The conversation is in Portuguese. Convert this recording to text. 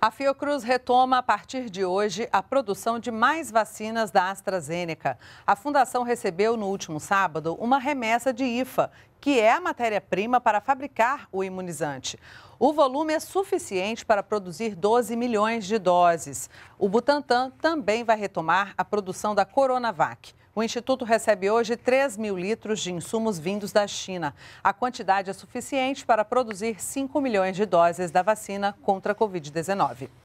A Fiocruz retoma a partir de hoje a produção de mais vacinas da AstraZeneca. A fundação recebeu no último sábado uma remessa de IFA, que é a matéria-prima para fabricar o imunizante. O volume é suficiente para produzir 12 milhões de doses. O Butantan também vai retomar a produção da Coronavac. O Instituto recebe hoje 3 mil litros de insumos vindos da China. A quantidade é suficiente para produzir 5 milhões de doses da vacina contra a Covid-19.